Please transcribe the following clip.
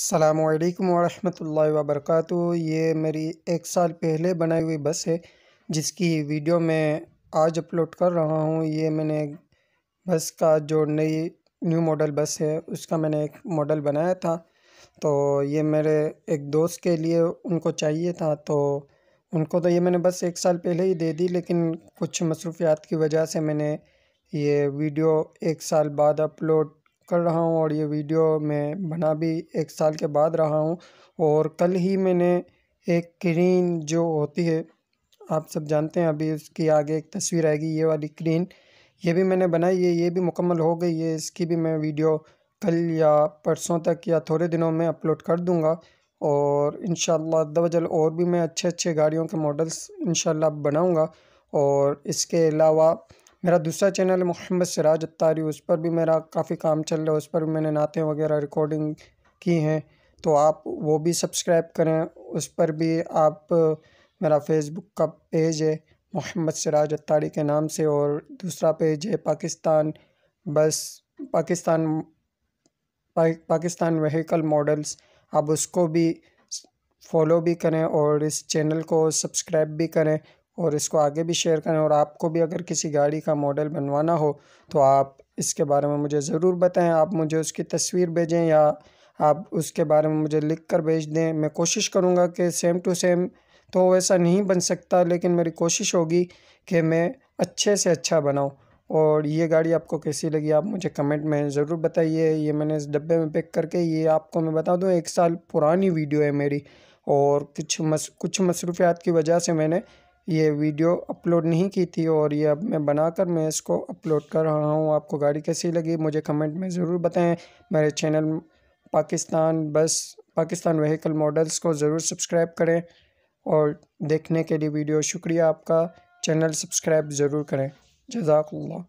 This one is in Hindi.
अल्लाम वरहमतुल्लाहि वर्क ये मेरी एक साल पहले बनाई हुई बस है जिसकी वीडियो मैं आज अपलोड कर रहा हूँ ये मैंने बस का जो नई न्यू मॉडल बस है उसका मैंने एक मॉडल बनाया था तो ये मेरे एक दोस्त के लिए उनको चाहिए था तो उनको तो ये मैंने बस एक साल पहले ही दे दी लेकिन कुछ मसरूफियात की वजह से मैंने ये वीडियो एक साल बाद अपलोड कर रहा हूँ और ये वीडियो मैं बना भी एक साल के बाद रहा हूँ और कल ही मैंने एक क्रीन जो होती है आप सब जानते हैं अभी उसकी आगे एक तस्वीर आएगी ये वाली क्रीन ये भी मैंने बनाई है ये भी मुकम्मल हो गई है इसकी भी मैं वीडियो कल या परसों तक या थोड़े दिनों में अपलोड कर दूँगा और इन शजल और भी मैं अच्छे अच्छे गाड़ियों के मॉडल्स इन बनाऊँगा और इसके अलावा मेरा दूसरा चैनल है मोहम्मद सिराज अतारी उस पर भी मेरा काफ़ी काम चल रहा है उस पर भी मैंने नातें वगैरह रिकॉर्डिंग की हैं तो आप वो भी सब्सक्राइब करें उस पर भी आप मेरा फेसबुक का पेज है मोहम्मद सिराज अतारी के नाम से और दूसरा पेज है पाकिस्तान बस पाकिस्तान पा, पाकिस्तान वहीकल मॉडल्स आप उसको भी फॉलो भी करें और इस चैनल को सब्सक्राइब भी करें और इसको आगे भी शेयर करें और आपको भी अगर किसी गाड़ी का मॉडल बनवाना हो तो आप इसके बारे में मुझे ज़रूर बताएं आप मुझे उसकी तस्वीर भेजें या आप उसके बारे में मुझे लिख कर भेज दें मैं कोशिश करूँगा कि सेम टू सेम तो वैसा नहीं बन सकता लेकिन मेरी कोशिश होगी कि मैं अच्छे से अच्छा बनाऊँ और ये गाड़ी आपको कैसी लगी आप मुझे कमेंट में ज़रूर बताइए ये मैंने इस डब्बे में पैक करके ये आपको मैं बता दूँ एक साल पुरानी वीडियो है मेरी और कुछ मस कुछ मसरूफियात की वजह से मैंने ये वीडियो अपलोड नहीं की थी और ये अब मैं बनाकर मैं इसको अपलोड कर रहा हूँ आपको गाड़ी कैसी लगी मुझे कमेंट में ज़रूर बताएं मेरे चैनल पाकिस्तान बस पाकिस्तान व्हीकल मॉडल्स को ज़रूर सब्सक्राइब करें और देखने के लिए वीडियो शुक्रिया आपका चैनल सब्सक्राइब ज़रूर करें जजाकल्ला